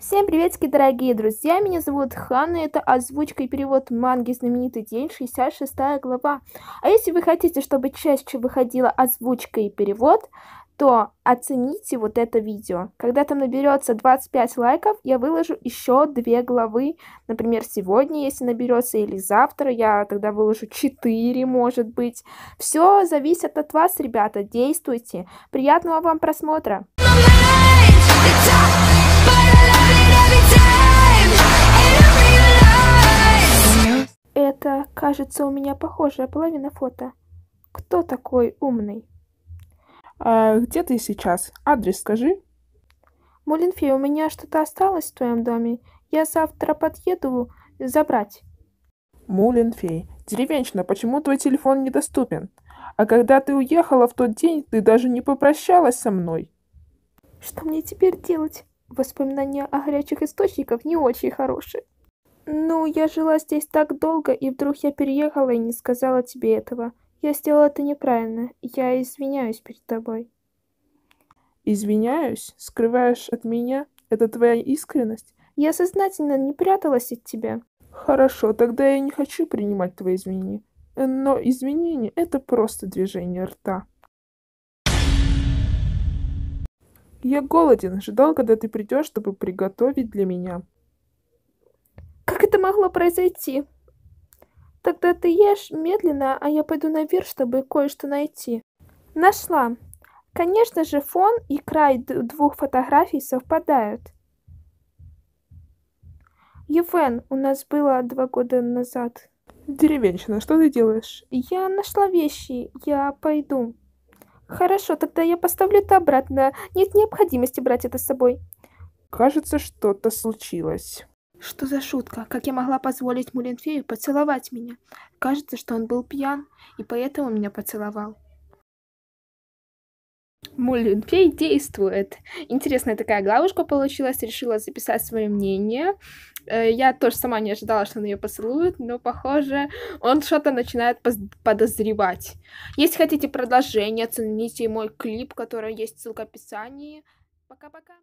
Всем приветики, дорогие друзья! Меня зовут Ханна, это озвучка и перевод манги «Знаменитый день», 66 глава. А если вы хотите, чтобы чаще выходила озвучка и перевод, то оцените вот это видео. Когда там наберется 25 лайков, я выложу еще две главы. Например, сегодня, если наберется, или завтра, я тогда выложу 4, может быть. Все зависит от вас, ребята, действуйте. Приятного вам просмотра! Кажется, у меня похожая половина фото. Кто такой умный? А где ты сейчас? Адрес скажи. Мулинфей, у меня что-то осталось в твоем доме. Я завтра подъеду забрать. Мулинфей, деревенщина, почему твой телефон недоступен? А когда ты уехала в тот день, ты даже не попрощалась со мной. Что мне теперь делать? Воспоминания о горячих источниках не очень хорошие. Ну, я жила здесь так долго, и вдруг я переехала и не сказала тебе этого. Я сделала это неправильно. Я извиняюсь перед тобой. Извиняюсь? Скрываешь от меня? Это твоя искренность? Я сознательно не пряталась от тебя. Хорошо, тогда я не хочу принимать твои извинения. Но извинения — это просто движение рта. Я голоден, ждал, когда ты придешь, чтобы приготовить для меня это могло произойти? Тогда ты ешь медленно, а я пойду наверх, чтобы кое-что найти. Нашла. Конечно же, фон и край двух фотографий совпадают. Евен, у нас было два года назад. Деревенщина, что ты делаешь? Я нашла вещи, я пойду. Хорошо, тогда я поставлю это обратно. Нет необходимости брать это с собой. Кажется, что-то случилось. Что за шутка? Как я могла позволить Мулинфею поцеловать меня? Кажется, что он был пьян, и поэтому меня поцеловал. Мулинфей действует. Интересная такая главушка получилась, решила записать свое мнение. Э, я тоже сама не ожидала, что он ее поцелует, но, похоже, он что-то начинает подозревать. Если хотите продолжение, оцените мой клип, который есть в ссылке в описании. Пока-пока.